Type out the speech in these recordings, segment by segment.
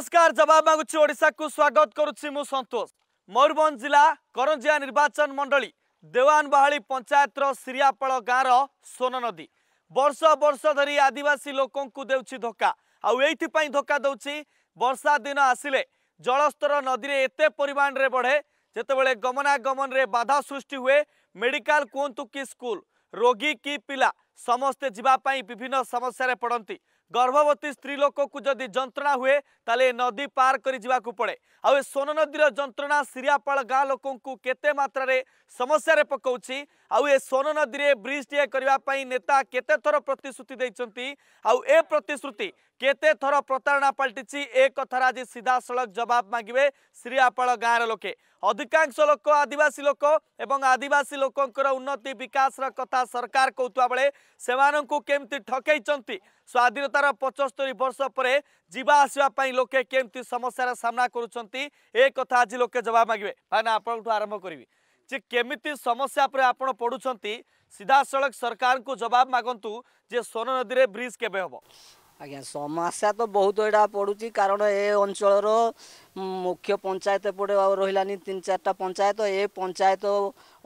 नमस्कार जवाब मागुच ओडा को स्वागत करोष मयूरभ जिला करंजिया निर्वाचन मंडली देवान बाहा पंचायत सिरियापाड़ गाँव रोन नदी बर्ष बर्ष धरी आदिवासी लोक दे धोका आई धोका दौर वर्षा दिन आसिले जलस्तर नदी में एत परिमाण में बढ़े जितेबाला गमनागमन में बाधा सृष्टि हुए मेडिकल कहतु कि स्कूल रोगी कि पिला समस्ते जावाई विभिन्न समस्या पड़ती ଗର୍ଭବତୀ ସ୍ତ୍ରୀ ଲୋକକୁ ଯଦି ଯନ୍ତ୍ରଣା ହୁଏ ତାହେଲେ ଏ ନଦୀ ପାର କରି ଯିବାକୁ ପଡ଼େ ଆଉ ଏ ସୋନ ନଦୀର ଯନ୍ତ୍ରଣା ସିରିଆପାଳ ଗାଁ ଲୋକଙ୍କୁ କେତେ ମାତ୍ରାରେ ସମସ୍ୟାରେ ପକାଉଛି ଆଉ ଏ ସୋନ ନଦୀରେ ବ୍ରିଜ୍ଟିଏ କରିବା ପାଇଁ ନେତା କେତେ ଥର ପ୍ରତିଶ୍ରୁତି ଦେଇଛନ୍ତି ଆଉ ଏ ପ୍ରତିଶ୍ରୁତି କେତେ ଥର ପ୍ରତାରଣା ପାଲଟିଛି ଏ କଥାରେ ଆଜି ସିଧାସଳଖ ଜବାବ ମାଗିବେ ସିରିଆପାଳ ଗାଁର ଲୋକେ ଅଧିକାଂଶ ଲୋକ ଆଦିବାସୀ ଲୋକ ଏବଂ ଆଦିବାସୀ ଲୋକଙ୍କର ଉନ୍ନତି ବିକାଶର କଥା ସରକାର କହୁଥିବା ବେଳେ ସେମାନଙ୍କୁ କେମିତି ଠକେଇଛନ୍ତି স্বাধীনতার পঁচস্তরি বর্ষ পরে যা আসা লোকে কেমি সমস্যার সামনা করছেন এ কথা আজ লোকে জবাব মাগবে ভাই না আপনার আরম্ভ করবি যে কেমিতি সমস্যা পরে আপনার পড়ুছেন সিধাসলখ সরকার জবাব মাগতু যে সোন নদী ব্রিজ কেবে হব আজ্ঞা সমস্যা তো বহুত এটা পড়ুছি কারণ এ অঞ্চলর মুখ্য পঞ্চায়েত পড়ে রহলানি তিন চারটা পঞ্চায়েত এ পঞ্চায়েত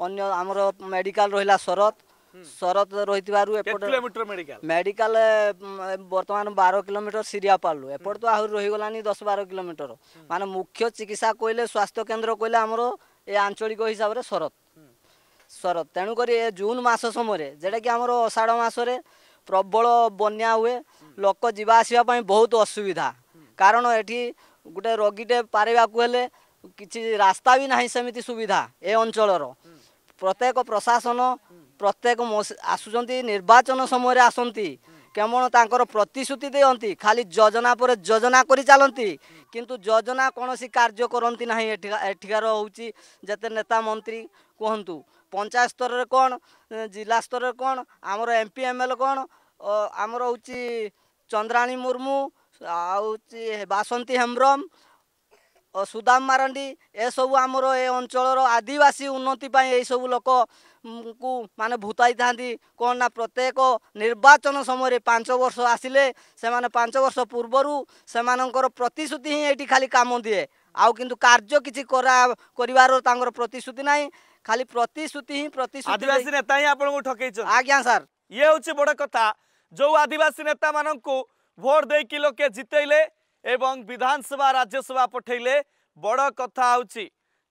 অন্য আমার মেডিকাল রহলা শরত ଶରତ ରହିଥିବାରୁ ମେଡିକାଲ ବର୍ତ୍ତମାନ ବାର କିଲୋମିଟର ସିରିଆ ପାଲୁ ଏପଟେ ତ ଆହୁରି ରହିଗଲାନି ଦଶ ବାର କିଲୋମିଟର ମାନେ ମୁଖ୍ୟ ଚିକିତ୍ସା କହିଲେ ସ୍ୱାସ୍ଥ୍ୟ କେନ୍ଦ୍ର କହିଲେ ଆମର ଏ ଆଞ୍ଚଳିକ ହିସାବରେ ଶରତ ଶରତ ତେଣୁକରି ଏ ଜୁନ୍ ମାସ ସମୟରେ ଯେଉଁଟାକି ଆମର ଅଷାଢ଼ ମାସରେ ପ୍ରବଳ ବନ୍ୟା ହୁଏ ଲୋକ ଯିବା ଆସିବା ପାଇଁ ବହୁତ ଅସୁବିଧା କାରଣ ଏଠି ଗୋଟେ ରୋଗୀଟେ ପାରିବାକୁ ହେଲେ କିଛି ରାସ୍ତା ବି ନାହିଁ ସେମିତି ସୁବିଧା ଏ ଅଞ୍ଚଳର ପ୍ରତ୍ୟେକ ପ୍ରଶାସନ প্রত্যেক আসুଛନ୍ତି ନିର୍ବାଚନ ସମୟରେ ଆସନ୍ତି କେବଳ ତାଙ୍କର ପ୍ରତିଶ୍ରୁତି ଦିଅନ୍ତି ଖାଲି ଯୋଜନା ପରେ ଯୋଜନା କରି ଚାଲନ୍ତି କିନ୍ତୁ ଯୋଜନା କୌଣସି କାର୍ଯ୍ୟ କରନ୍ତି ନାହିଁ ଏଠିକାର ହେଉଛି ଯେତେ ନେତା ମନ୍ତ୍ରୀ କୁହନ୍ତୁ ପଞ୍ଚାୟତ ସ୍ତରରେ କ'ଣ ଜିଲ୍ଲା ସ୍ତରରେ କ'ଣ ଆମର ଏମ୍ ପି ଏମ୍ ଏଲ୍ କ'ଣ ଆମର ହେଉଛି ଚନ୍ଦ୍ରାଣୀ ମୁର୍ମୁ ଆଉ ବାସନ୍ତୀ ହେମ୍ବ୍ରମ ସୁଦାମ ମାରାଣ୍ଡି ଏସବୁ ଆମର ଏ ଅଞ୍ଚଳର ଆଦିବାସୀ ଉନ୍ନତି ପାଇଁ ଏହିସବୁ ଲୋକଙ୍କୁ ମାନେ ଭୁତାଇଥାନ୍ତି କ'ଣ ନା ପ୍ରତ୍ୟେକ ନିର୍ବାଚନ ସମୟରେ ପାଞ୍ଚ ବର୍ଷ ଆସିଲେ ସେମାନେ ପାଞ୍ଚ ବର୍ଷ ପୂର୍ବରୁ ସେମାନଙ୍କର ପ୍ରତିଶ୍ରୁତି ହିଁ ଏଇଠି ଖାଲି କାମ ଦିଏ ଆଉ କିନ୍ତୁ କାର୍ଯ୍ୟ କିଛି କରା କରିବାର ତାଙ୍କର ପ୍ରତିଶ୍ରୁତି ନାହିଁ ଖାଲି ପ୍ରତିଶ୍ରୁତି ହିଁ ପ୍ରତିଶ୍ରୁତି ନେତା ହିଁ ଆପଣଙ୍କୁ ଠକେଇଛନ୍ତି ଆଜ୍ଞା ସାର୍ ଇଏ ହେଉଛି ବଡ଼ କଥା ଯେଉଁ ଆଦିବାସୀ ନେତାମାନଙ୍କୁ ଭୋଟ ଦେଇକି ଲୋକେ ଜିତେଇଲେ ଏବଂ ବିଧାନସଭା ରାଜ୍ୟସଭା ପଠାଇଲେ ବଡ଼ କଥା ହେଉଛି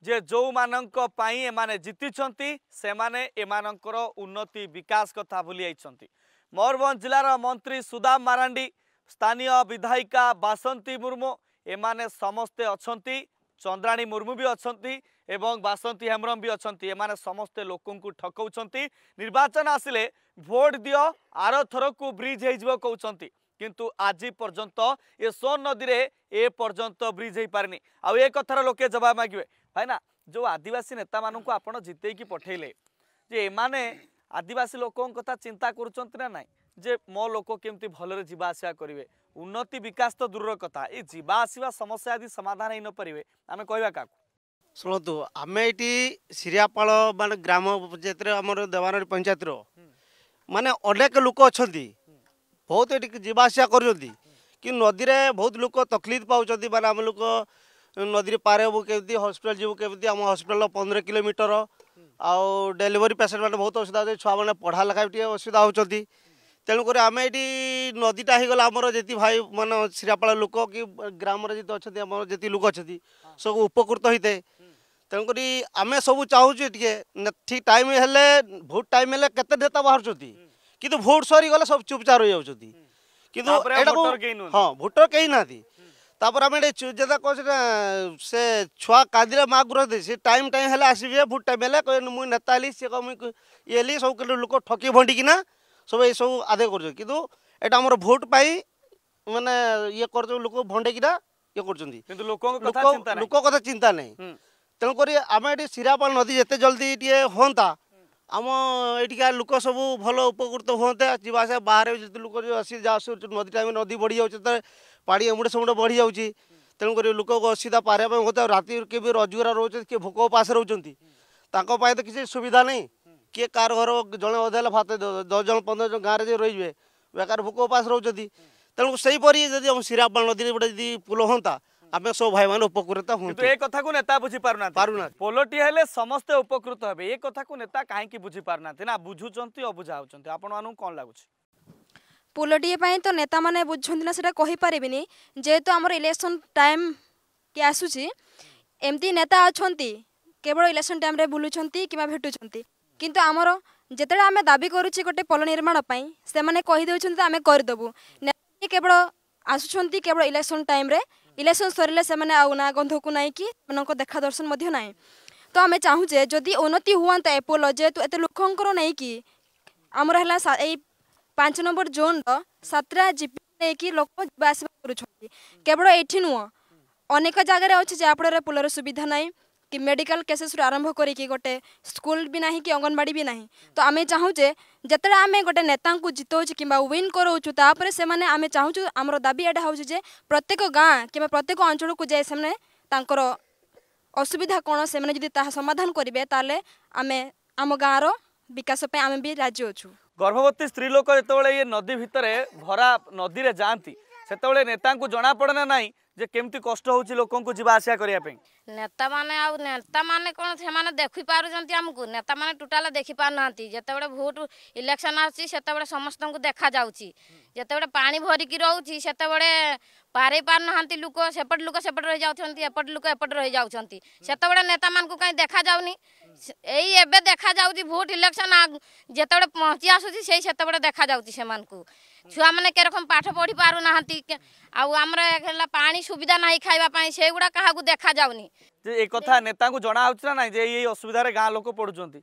ଯେ ଯେଉଁମାନଙ୍କ ପାଇଁ ଏମାନେ ଜିତିଛନ୍ତି ସେମାନେ ଏମାନଙ୍କର ଉନ୍ନତି ବିକାଶ କଥା ଭୁଲି ଯାଇଛନ୍ତି ମୟୂରଭଞ୍ଜ ଜିଲ୍ଲାର ମନ୍ତ୍ରୀ ସୁଦାମ ମାରାଣ୍ଡି ସ୍ଥାନୀୟ ବିଧାୟିକା ବାସନ୍ତୀ ମୁର୍ମୁ ଏମାନେ ସମସ୍ତେ ଅଛନ୍ତି ଚନ୍ଦ୍ରାଣୀ ମୁର୍ମୁ ବି ଅଛନ୍ତି ଏବଂ ବାସନ୍ତୀ ହେମ୍ରମ ବି ଅଛନ୍ତି ଏମାନେ ସମସ୍ତେ ଲୋକଙ୍କୁ ଠକଉଛନ୍ତି ନିର୍ବାଚନ ଆସିଲେ ଭୋଟ୍ ଦିଅ ଆର ଥରକୁ ବ୍ରିଜ୍ ହେଇଯିବ କହୁଛନ୍ତି কিন্তু আজি পর্যন্ত এ ସୋନ୍ ନଦୀରେ ଏ ପର୍ଯ୍ୟନ୍ତ ବ୍ରିଜ୍ ହେଇପାରିନି ଆଉ ଏ କଥାର ଲୋକେ ଜବାବ ମାଗିବେ ଭାଇନା ଯେଉଁ ଆଦିବାସୀ ନେତାମାନଙ୍କୁ ଆପଣ ଜିତେଇକି ପଠେଇଲେ ଯେ ଏମାନେ ଆଦିବାସୀ ଲୋକଙ୍କ କଥା ଚିନ୍ତା କରୁଛନ୍ତି ନା ନାହିଁ ଯେ ମୋ ଲୋକ କେମିତି ଭଲରେ ଯିବା ଆସିବା କରିବେ ଉନ୍ନତି ବିକାଶ ତ ଦୂରର କଥା ଏ ଯିବା ଆସିବା ସମସ୍ୟା ଆଦି ସମାଧାନ ହେଇନପାରିବେ ଆମେ କହିବା କାହାକୁ ଶୁଣନ୍ତୁ ଆମେ ଏଠି ସିରିଆପାଳ ମାନେ ଗ୍ରାମ ପଞ୍ଚାୟତରେ ଆମର ଦେବାନରୀ ପଞ୍ଚାୟତର ମାନେ ଅନେକ ଲୋକ ଅଛନ୍ତି ବହୁତ ଏଠିକି ଯିବା ଆସିବା କରୁଛନ୍ତି କି ନଦୀରେ ବହୁତ ଲୋକ ତକଲିଫ ପାଉଛନ୍ତି ମାନେ ଆମ ଲୋକ ନଦୀରେ ପାର ହେବୁ କେମିତି ହସ୍ପିଟାଲ ଯିବୁ କେମିତି ଆମ ହସ୍ପିଟାଲ ପନ୍ଦର କିଲୋମିଟର ଆଉ ଡେଲିଭରି ପେସେଣ୍ଟ ମାନେ ବହୁତ ଅସୁବିଧା ହେଉଛନ୍ତି ଛୁଆମାନେ ପଢ଼ା ଲେଖା ବି ଟିକେ ଅସୁବିଧା ହେଉଛନ୍ତି ତେଣୁକରି ଆମେ ଏଠି ନଦୀଟା ହେଇଗଲା ଆମର ଯେତିକି ଭାଇ ମାନେ ଶ୍ରୀରାପାଳ ଲୋକ କି ଗ୍ରାମରେ ଯେତେ ଅଛନ୍ତି ଆମର ଯେତିକି ଲୋକ ଅଛନ୍ତି ସବୁ ଉପକୃତ ହୋଇଥାଏ ତେଣୁକରି ଆମେ ସବୁ ଚାହୁଁଛୁ ଟିକେ ଠିକ୍ ଟାଇମ୍ ହେଲେ ଭୋଟ୍ ଟାଇମ୍ ହେଲେ କେତେ ନେତା ବାହାରୁଛନ୍ତି କିନ୍ତୁ ଭୋଟ୍ ସରିଗଲେ ସବୁ ଚୁପଚାପ ରହିଯାଉଛନ୍ତି କିନ୍ତୁ ଏଇଟାକୁ ହଁ ଭୋଟର କେହି ନାହାନ୍ତି ତାପରେ ଆମେ ଏଠି ଯେନ୍ତା କହୁଛେ ନା ସେ ଛୁଆ କାନ୍ଦିରେ ମା ଗୁର ଦେଇ ସେ ଟାଇମ୍ ଟାଇମ୍ ହେଲେ ଆସିବେ ଭୋଟ୍ ଟାଇମ୍ ହେଲେ କହିବେ ମୁଇଁ ନେତା ହେଲି ସିଏ କହ ମୁଇଁ ଇଏ ହେଲି ସବୁ କିନ୍ତୁ ଲୋକ ଠକି ଭଣ୍ଡିକିନା ସବୁ ଏସବୁ ଆଦାୟ କରୁଛନ୍ତି କିନ୍ତୁ ଏଇଟା ଆମର ଭୋଟ୍ ପାଇଁ ମାନେ ଇଏ କରୁଛନ୍ତି ଲୋକ ଭଣ୍ଡେଇକିନା ଇଏ କରୁଛନ୍ତି କିନ୍ତୁ ଲୋକଙ୍କ ଲୋକ କଥା ଚିନ୍ତା ନାହିଁ ତେଣୁକରି ଆମେ ଏଠି ଶିରାପାଳ ନଦୀ ଯେତେ ଜଲ୍ଦି ଟିକେ ହୁଅନ୍ତା ଆମ ଏଠିକା ଲୋକ ସବୁ ଭଲ ଉପକୃତ ହୁଅନ୍ତେ ଯିବା ଆସିବା ବାହାରେ ଯେତେ ଲୋକ ଯେଉଁ ଆସି ଆସୁଛନ୍ତି ନଦୀ ଟାଇମ୍ରେ ନଦୀ ବଢ଼ିଯାଉଛି ତ ପାଣି ଏମୁଣ୍ଡେ ସେମୁଣ୍ଡେ ବଢ଼ିଯାଉଛି ତେଣୁକରି ଲୋକ ଅସୁବିଧା ପାରିବା ପାଇଁ ହୁଅନ୍ତା ରାତି କିଏ ବି ରଜଗୁରା ରହୁଛନ୍ତି କିଏ ଭୋକ ଉପାସ ରହୁଛନ୍ତି ତାଙ୍କ ପାଇଁ ତ କିଛି ସୁବିଧା ନାହିଁ କିଏ କାହାର ଘର ଜଣେ ଅଧେ ହେଲେ ଭାତ ଦଶ ଜଣ ପନ୍ଦର ଜଣ ଗାଁରେ ଯଦି ରହିବେ ବେକାର ଭୋକ ଉପାସ ରହୁଛନ୍ତି ତେଣୁ ସେହିପରି ଯଦି ଆମ ଶିରାପାଳ ନଦୀରେ ଗୋଟେ ଯଦି ପୋଲ ହୁଅନ୍ତା আমি সব ভাই মানে উপকৃত হুম এই কথা নেতা বুঝি না পারুনা না পোলটি হলে সমস্ত উপকৃত হবে এই কথা নেতা কাহিকি বুঝি পারুনা না বুঝুচন্তি অবুঝা হচ্ছেন আপনার মানুষ কোন লাগুছে পোলটিয়ে পাই তো নেতা মানে বুঝছেন না সেটা কহি পারিবিনি যেহেতু আমার ইলেকশন টাইম কি আসুচি এমতি নেতা অনেক কেবল ইলেকশন টাইমরে বুলুছন্তি কিংবা ভেটুছন্তি কিন্তু আমার যেতে আমি দাবি করুছি গোটে পোল নির্মাণ পাই সে কহি আমি করি দেবু নেতা কেবল আসুছন্তি কেবল ইলেকশন টাইমরে ইলেকশন সরিলে সে আউনা গন্ধকু নাই কি সে দেখা দর্শন নাই তো আমি চাহুছে যদি উন্নতি হুঁতা এপোল যেহেতু এত লোকর নাই কি আমার হল এই পাঁচ নম্বর জোনর সাতটা জিপি ନେଇକି ଲୋକ ଯିବା ଆସିବା କରୁଛନ୍ତି କେବଳ ଏଠି ନୁହଁ ଅନେକ ଜାଗାରେ ଅଛି ଯାହାଫଳରେ ପୋଲର ସୁବିଧା ନାହିଁ କି ମେଡ଼ିକାଲ କେସେସ୍ରୁ ଆରମ୍ଭ କରିକି ଗୋଟେ ସ୍କୁଲ ବି ନାହିଁ କି ଅଙ୍ଗନବାଡ଼ି ବି ନାହିଁ ତ ଆମେ ଚାହୁଁଛେ ଯେତେବେଳେ ଆମେ ଗୋଟେ ନେତାଙ୍କୁ ଜିତଉଛୁ କିମ୍ବା ୱିନ୍ କରଉଛୁ ତାପରେ ସେମାନେ ଆମେ ଚାହୁଁଛୁ ଆମର ଦାବି ଏଇଟା ହେଉଛି ଯେ ପ୍ରତ୍ୟେକ ଗାଁ କିମ୍ବା ପ୍ରତ୍ୟେକ ଅଞ୍ଚଳକୁ ଯାଇ ସେମାନେ ତାଙ୍କର ଅସୁବିଧା କ'ଣ ସେମାନେ ଯଦି ତାହା ସମାଧାନ କରିବେ ତାହେଲେ ଆମେ ଆମ ଗାଁର ବିକାଶ ପାଇଁ ଆମେ ବି ରାଜି ଅଛୁ ଗର୍ଭବତୀ ସ୍ତ୍ରୀ ଲୋକ ଯେତେବେଳେ ଇଏ ନଦୀ ଭିତରେ ଭରା ନଦୀରେ ଯାଆନ୍ତି से नेता जना पड़े ना नाई केमती कष्ट लोक लोकों करने नेता माने आ नेता माने कोन से माने देखि पारु जंती हमकु नेता माने टोटल देखि पा नहंती जेते बडे वोट इलेक्शन आछि सेते बडे समस्त को देखा जाउची जेते बडे पानी भरि कि रहउची सेते बडे पारे पार नहंती लुको सेपट लुको सेपट रह जाउथंती एपट लुको एपट रह जाउछंती सेते बडे नेता मानकु काई देखा जाउनी এই এবে দেখা যাଉଛି ভোট ইলেকশন যেতবে পৌঁছি ଆସୁଛି ସେଇ ସେତେବେଳେ ଦେଖାଯାଉଛି ସେମାନଙ୍କୁ ଛୁଆମାନେ କେରକମ ପାଠ ପଢ଼ି ପାରୁନାହାନ୍ତି ଆଉ ଆମର ହେଲା ପାଣି ସୁବିଧା ନାହିଁ ଖାଇବା ପାଇଁ ସେଗୁଡ଼ା କାହାକୁ ଦେଖାଯାଉନି ଯେ ଏ କଥା ନେତାଙ୍କୁ ଜଣାହେଉଛି ନା ନାହିଁ ଯେ ଏଇ ଅସୁବିଧାରେ ଗାଁ ଲୋକ ପଡ଼ୁଛନ୍ତି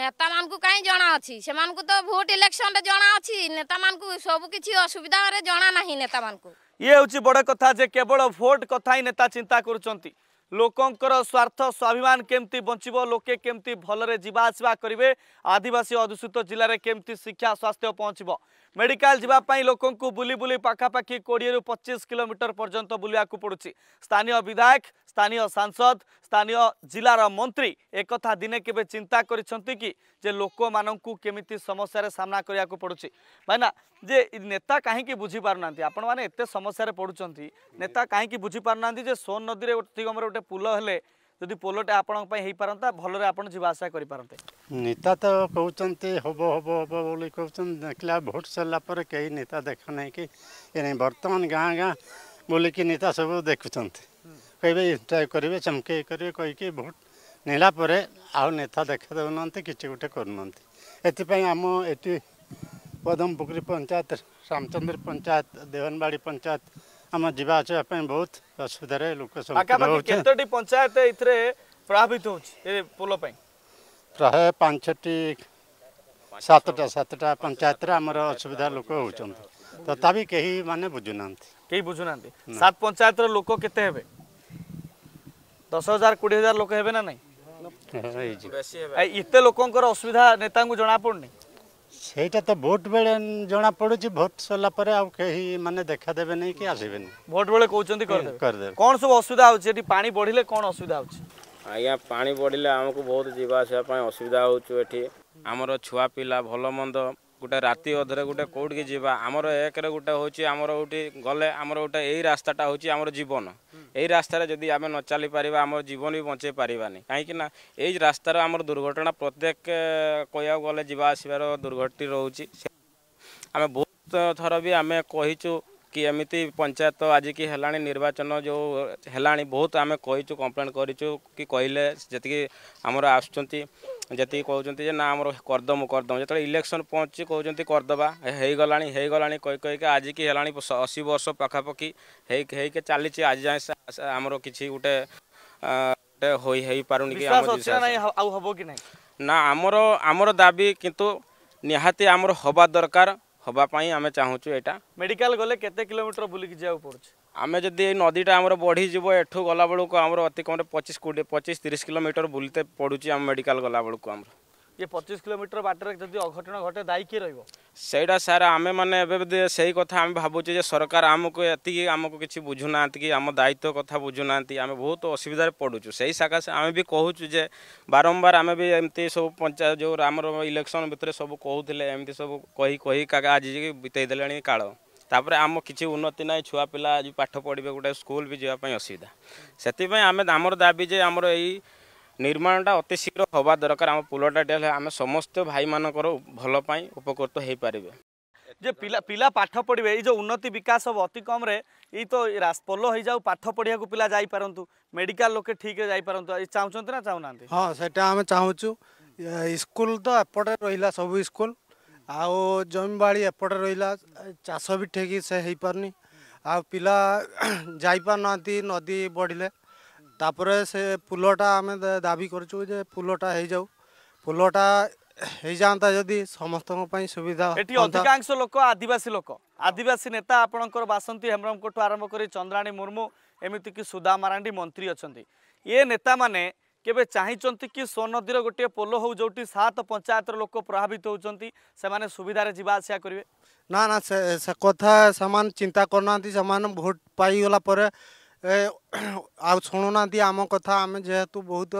ନେତାମାନଙ୍କୁ କାହିଁ ଜଣାଅଛି ସେମାନଙ୍କୁ ତ ଭୋଟ ଇଲେକ୍ସନରେ ଜଣାଅଛି ନେତାମାନଙ୍କୁ ସବୁ କିଛି ଅସୁବିଧାରେ ଜଣା ନାହିଁ ନେତାମାନଙ୍କୁ ଇଏ ହେଉଛି ବଡ଼ କଥା ଯେ କେବଳ ଭୋଟ କଥା ହିଁ ନେତା ଚିନ୍ତା କରୁଛନ୍ତି ଲୋକଙ୍କର ସ୍ୱାର୍ଥ ସ୍ୱାଭିମାନ କେମିତି ବଞ୍ଚିବ ଲୋକେ କେମିତି ଭଲରେ ଯିବା ଆସିବା କରିବେ ଆଦିବାସୀ ଅଧିଷ୍ଠିତ ଜିଲ୍ଲାରେ କେମିତି ଶିକ୍ଷା ସ୍ୱାସ୍ଥ୍ୟ ପହଞ୍ଚିବ মেডিকাল যা লোককে বুলি বুলি পাখাপাখি কোড়িয়ে পঁচিশ কিলোমিটর পর্যন্ত বুলিয়া পড়ুছি স্থানীয় বিধায়ক স্থানীয় সাংসদ স্থানীয় জেলার মন্ত্রী একথা দিনে কেবে চিন্তা করেছেন কি যে লোক মানুষ কেমিতি সমস্যার সামনা করা পড়ুছি ভাইনা যে নেতা কী বুঝিপার না আপন মানে এত সমস্যার পড়ুচ্ছেন নেতা কী বুঝিপার না যে সোন নদীরে নিগমের গোটে পুল হলে ଯଦି ପୋଲଟେ ଆପଣଙ୍କ ପାଇଁ ହେଇପାରନ୍ତା ଭଲରେ ଆପଣ ଯିବା ଆସିବା କରିପାରନ୍ତେ ନେତା ତ କହୁଛନ୍ତି ହବ ହବ ହବ ବୋଲି କହୁଛନ୍ତି ଦେଖିଲା ଭୋଟ୍ ସରିଲା ପରେ କେହି ନେତା ଦେଖୁନାହିଁ କି ଏ ନାହିଁ ବର୍ତ୍ତମାନ ଗାଁ ଗାଁ ବୋଲିକି ନେତା ସବୁ ଦେଖୁଛନ୍ତି କହିବେ ଇଣ୍ଟ୍ରାଏ କରିବେ ଚମକେଇ କରିବେ କହିକି ଭୋଟ୍ ନେଲା ପରେ ଆଉ ନେତା ଦେଖା ଦେଉନାହାନ୍ତି କିଛି ଗୋଟେ କରୁନାହାନ୍ତି ଏଥିପାଇଁ ଆମ ଏଠି ପଦମ ପୋଖରୀ ପଞ୍ଚାୟତ ରାମଚନ୍ଦ୍ର ପଞ୍ଚାୟତ ଦେଓନବାଡ଼ି ପଞ୍ଚାୟତ आम जावा आसवाई बहुत असुविधा लोक पंचायत इतने प्रभावित हो पंचायत असुविधा लोक हो तथापि मैंने बुझुना सात पंचायत रोक के दस हजार कोड़े हजार लोक है ना लोक असुविधा नेता जमापड़ी ସେଇଟା ତ ଭୋଟ ବେଳେ ଜଣା ପଡୁଛି ଭୋଟ ସରିଲା ପରେ ଆଉ କେହି ମାନେ ଦେଖାଦେବେ ନାହିଁ କି ଆସିବେନି ଭୋଟ ବେଳେ କହୁଛନ୍ତି କରିଦେବେ କ'ଣ ସବୁ ଅସୁବିଧା ହେଉଛି ଏଠି ପାଣି ବଢ଼ିଲେ କ'ଣ ଅସୁବିଧା ହେଉଛି ଆଜ୍ଞା ପାଣି ବଢ଼ିଲେ ଆମକୁ ବହୁତ ଯିବା ଆସିବା ପାଇଁ ଅସୁବିଧା ହେଉଛୁ ଏଠି ଆମର ଛୁଆ ପିଲା ଭଲ ମନ୍ଦ ଗୋଟେ ରାତି ଅଧରେ ଗୋଟେ କେଉଁଠିକି ଯିବା ଆମର ଏକରେ ଗୋଟେ ହେଉଛି ଆମର ଗୋଟେ ଗଲେ ଆମର ଗୋଟେ ଏଇ ରାସ୍ତାଟା ହେଉଛି ଆମର ଜୀବନ ଏଇ ରାସ୍ତାରେ ଯଦି ଆମେ ନ ଚାଲି ପାରିବା ଆମର ଜୀବନ ବି ବଞ୍ଚେଇ ପାରିବାନି କାହିଁକି ନା ଏଇ ରାସ୍ତାର ଆମର ଦୁର୍ଘଟଣା ପ୍ରତ୍ୟେକ କହିବାକୁ ଗଲେ ଯିବା ଆସିବାର ଦୁର୍ଘଟଣା ରହୁଛି ଆମେ ବହୁତ ଥର ବି ଆମେ କହିଛୁ କି ଏମିତି ପଞ୍ଚାୟତ ଆଜିକି ହେଲାଣି ନିର୍ବାଚନ ଯେଉଁ ହେଲାଣି ବହୁତ ଆମେ କହିଛୁ କମ୍ପ୍ଲେନ୍ କରିଛୁ କି କହିଲେ ଯେତିକି ଆମର ଆସୁଛନ୍ତି ଯେତିକି କହୁଛନ୍ତି ଯେ ନା ଆମର କରିଦେମୁ କରିଦେମୁ ଯେତେବେଳେ ଇଲେକ୍ସନ୍ ପହଞ୍ଚୁଛି କହୁଛନ୍ତି କରିଦେବା ହେଇଗଲାଣି ହେଇଗଲାଣି କହି କହିକି ଆଜିକି ହେଲାଣି ଅଶୀ ବର୍ଷ ପାଖାପାଖି ହେଇ ହେଇକି ଚାଲିଛି ଆଜି ଯାଏଁ ଆମର କିଛି ଗୋଟେ ଗୋଟେ ହୋଇ ହେଇପାରୁନି କି ଆଉ ହବ କି ନାହିଁ ନା ଆମର ଆମର ଦାବି କିନ୍ତୁ ନିହାତି ଆମର ହବା ଦରକାର ହବା ପାଇଁ ଆମେ ଚାହୁଁଛୁ ଏଇଟା ମେଡିକାଲ ଗଲେ କେତେ କିଲୋମିଟର ବୁଲିକି ଯିବାକୁ ପଡ଼ୁଛି ଆମେ ଯଦି ଏଇ ନଦୀଟା ଆମର ବଢ଼ିଯିବ ଏଠୁ ଗଲାବେଳକୁ ଆମର ଅତି କମ୍ରେ ପଚିଶ କୋଡ଼ିଏ ପଚିଶ ତିରିଶ କିଲୋମିଟର ବୁଲିତେ ପଡ଼ୁଛି ଆମ ମେଡ଼ିକାଲ ଗଲାବେଳକୁ ଆମର ଇଏ ପଚିଶ କିଲୋମିଟର ବାଟରେ ଯଦି ଅଘଟଣ ଘଟେ ଦାୟୀ କିଏ ରହିବ ସେଇଟା ସାର୍ ଆମେମାନେ ଏବେ ସେଇ କଥା ଆମେ ଭାବୁଛୁ ଯେ ସରକାର ଆମକୁ ଏତିକି ଆମକୁ କିଛି ବୁଝୁନାହାନ୍ତି କି ଆମ ଦାୟିତ୍ୱ କଥା ବୁଝୁନାହାନ୍ତି ଆମେ ବହୁତ ଅସୁବିଧାରେ ପଡ଼ୁଛୁ ସେଇ ସକାଶେ ଆମେ ବି କହୁଛୁ ଯେ ବାରମ୍ବାର ଆମେ ବି ଏମିତି ସବୁ ପଞ୍ଚାୟତ ଯେଉଁ ଆମର ଇଲେକ୍ସନ୍ ଭିତରେ ସବୁ କହୁଥିଲେ ଏମିତି ସବୁ କହି କହି କାକା ଆଜି ବିତେଇ ଦେଲେଣି କାଳ ତାପରେ ଆମ କିଛି ଉନ୍ନତି ନାହିଁ ଛୁଆ ପିଲା ପାଠ ପଢ଼ିବେ ଗୋଟେ ସ୍କୁଲ ବି ଯିବା ପାଇଁ ଅସୁବିଧା ସେଥିପାଇଁ ଆମେ ଆମର ଦାବି ଯେ ଆମର ଏଇ ନିର୍ମାଣଟା ଅତି ଶୀଘ୍ର ହେବା ଦରକାର ଆମ ପୋଲଟା ହେଲେ ଆମେ ସମସ୍ତ ଭାଇମାନଙ୍କର ଭଲ ପାଇଁ ଉପକୃତ ହୋଇପାରିବେ ଯେ ପିଲା ପିଲା ପାଠ ପଢ଼ିବେ ଏଇ ଯେଉଁ ଉନ୍ନତି ବିକାଶ ହେବ ଅତି କମ୍ରେ ଏଇ ତ ପୋଲ ହେଇଯାଉ ପାଠ ପଢ଼ିବାକୁ ପିଲା ଯାଇପାରନ୍ତୁ ମେଡ଼ିକାଲ ଲୋକେ ଠିକ୍ରେ ଯାଇପାରନ୍ତୁ ଚାହୁଁଛନ୍ତି ନା ଚାହୁଁନାହାନ୍ତି ହଁ ସେଇଟା ଆମେ ଚାହୁଁଛୁ ସ୍କୁଲ ତ ଏପଟେ ରହିଲା ସବୁ ସ୍କୁଲ ଆଉ ଜମିବାଡ଼ି ଏପଟେ ରହିଲା ଚାଷ ବି ଠିକ୍ ସେ ହେଇପାରୁନି ଆଉ ପିଲା ଯାଇପାରୁନାହାନ୍ତି ନଦୀ ବଢ଼ିଲେ ତାପରେ ସେ ପୋଲଟା ଆମେ ଦାବି କରୁଛୁ ଯେ ପୋଲଟା ହେଇଯାଉ ପୋଲଟା ହେଇଯାଆନ୍ତା ଯଦି ସମସ୍ତଙ୍କ ପାଇଁ ସୁବିଧା ଏଠି ଅଧିକାଂଶ ଲୋକ ଆଦିବାସୀ ଲୋକ ଆଦିବାସୀ ନେତା ଆପଣଙ୍କର ବାସନ୍ତୀ ହେମ୍ରମଙ୍କଠୁ ଆରମ୍ଭ କରି ଚନ୍ଦ୍ରାଣୀ ମୁର୍ମୁ ଏମିତିକି ସୁଦାମାରାଣ୍ଡି ମନ୍ତ୍ରୀ ଅଛନ୍ତି ଏ ନେତାମାନେ কেবে চাইছেন কি সোনদীর গোটিয়ে পোল হো যেটি সাত পঞ্চায়েতর লোক প্রভাবিত হচ্ছেন সে সুবিধার যা আসা করবে না না সে কথা সে চিন্তা করু না সে ভোট পাইগলা পরে ଆଉ ଶୁଣୁନାହାନ୍ତି ଆମ କଥା ଆମେ ଯେହେତୁ ବହୁତ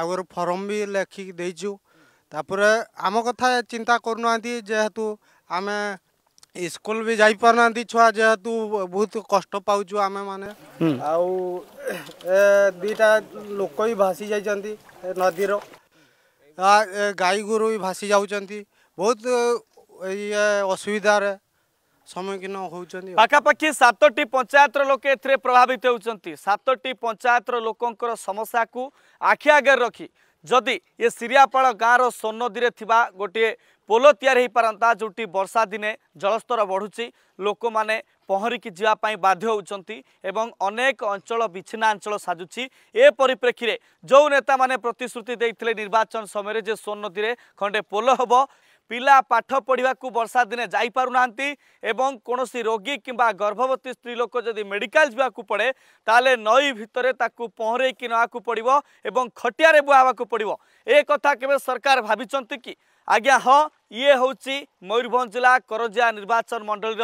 ଆଗରୁ ଫର୍ମ ବି ଲେଖିକି ଦେଇଛୁ ତାପରେ ଆମ କଥା ଚିନ୍ତା କରୁନାହାନ୍ତି ଯେହେତୁ ଆମେ स्कुलभि छुवाजु बहुत कष्ट पाछु आमे म आउटा लोक भाँसि नदी र भासी जाउ भासिजाउ बहुत या असुविधार सम्मुखीन हौ पाखि सातटी पंचायत रो लोके एथरे प्रभावित रो लोकंकर समस्या र लोकर समस्याको आखिआगेर जि सिरिया गाँ र सो नदी गोटे ପୋଲ ତିଆରି ହୋଇପାରନ୍ତା ଯେଉଁଠି ବର୍ଷା ଦିନେ ଜଳସ୍ତର ବଢ଼ୁଛି ଲୋକମାନେ ପହଁରିକି ଯିବା ପାଇଁ ବାଧ୍ୟ ହେଉଛନ୍ତି ଏବଂ ଅନେକ ଅଞ୍ଚଳ ବିଚ୍ଛିନ୍ନ ଅଞ୍ଚଳ ସାଜୁଛି ଏ ପରିପ୍ରେକ୍ଷୀରେ ଯେଉଁ ନେତାମାନେ ପ୍ରତିଶ୍ରୁତି ଦେଇଥିଲେ ନିର୍ବାଚନ ସମୟରେ ଯେ ସୋନ ନଦୀରେ ଖଣ୍ଡେ ପୋଲ ହେବ ପିଲା ପାଠ ପଢ଼ିବାକୁ ବର୍ଷା ଦିନେ ଯାଇପାରୁନାହାନ୍ତି ଏବଂ କୌଣସି ରୋଗୀ କିମ୍ବା ଗର୍ଭବତୀ ସ୍ତ୍ରୀ ଲୋକ ଯଦି ମେଡ଼ିକାଲ ଯିବାକୁ ପଡ଼େ ତାହେଲେ ନଈ ଭିତରେ ତାକୁ ପହଁରେଇକି ନେବାକୁ ପଡ଼ିବ ଏବଂ ଖଟିଆରେ ବୁହାବାକୁ ପଡ଼ିବ ଏ କଥା କେବେ ସରକାର ଭାବିଛନ୍ତି କି आज्ञा हँ यति मयूरभञ्ज जिल्ला करजियावाचन मण्डल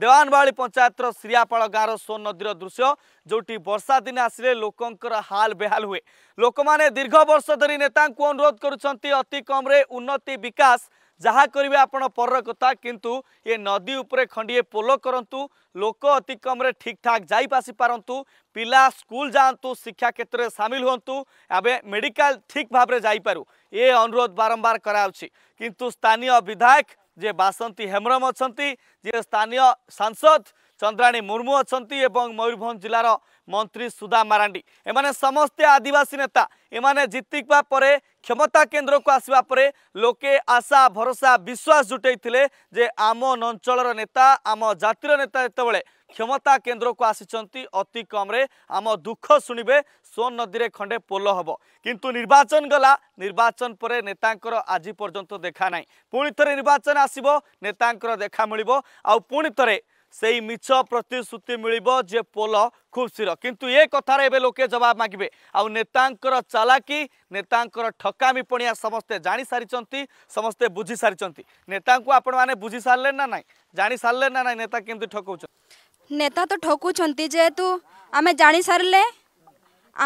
देवानवा पञ्चायत र सिरिया गाँ र सोन नदी र दृश्य जोटि वर्षा दिन आसे लोकर हाल बेहाल हुए लोक दीर्घ वर्ष धरि नेता अनुरोध गर्ुन अति कम्रे उन्नति बिकास ଯାହା କରିବେ ଆପଣ ପରର କଥା କିନ୍ତୁ ଏ ନଦୀ ଉପରେ ଖଣ୍ଡିଏ ପୋଲ କରନ୍ତୁ ଲୋକ ଅତି କମ୍ରେ ଠିକ୍ଠାକ୍ ଯାଇ ଆସିପାରନ୍ତୁ ପିଲା ସ୍କୁଲ ଯାଆନ୍ତୁ ଶିକ୍ଷା କ୍ଷେତ୍ରରେ ସାମିଲ ହୁଅନ୍ତୁ ଏବେ ମେଡ଼ିକାଲ ଠିକ୍ ଭାବରେ ଯାଇପାରୁ ଏ ଅନୁରୋଧ ବାରମ୍ବାର କରାଯାଉଛି କିନ୍ତୁ ସ୍ଥାନୀୟ ବିଧାୟକ ଯିଏ ବାସନ୍ତୀ ହେମ୍ରମ ଅଛନ୍ତି ଯିଏ ସ୍ଥାନୀୟ ସାଂସଦ চন্দ্রাণী মুর্মু অনেক এবং ময়ূরভঞ্জ জেলার মন্ত্রী সুদা মারাণ্ডি এমানে সমস্তে আদিবাসী নেতা এমানে জিতিবা পরে ক্ষমতা কেন্দ্রক আসবা পরে লোকে আশা ভরসা বিশ্বাস জুটাই যে আম অঞ্চলর নেতা আম জাতির নেতা যেতবে ক্ষমতা কেন্দ্রক আসিছন্তি অতি কমরে আম দুঃখ শুণবে সোন নদীরে খণ্ডে পোল হব কিন্তু নির্বাচন গলা নির্বাচন পরে নেতাঙ্কর আজি পর্যন্ত দেখা নাই পুঁ থরে নির্বাচন আসব নেতাঙ্কর দেখা মিলব আউ পুঁ থরে সেই মিছ প্রতিশ্রুতি মিলব যে পোল খুব শীঘ্র কিন্তু এ কথার এবে লোকে জবাব মাগবে আেতাঙ্কর চালাকি নেতাঙ্কর ঠকামি পণিয়া সমস্তে জানি সারি সমস্তে বুঝি সারি নেতা আপন মানে বুঝি সারে না না জানি সারে না না নেতা কেমি ঠকাউন নেতা তো ঠকুছেন যেহেতু আমি জানি সারলে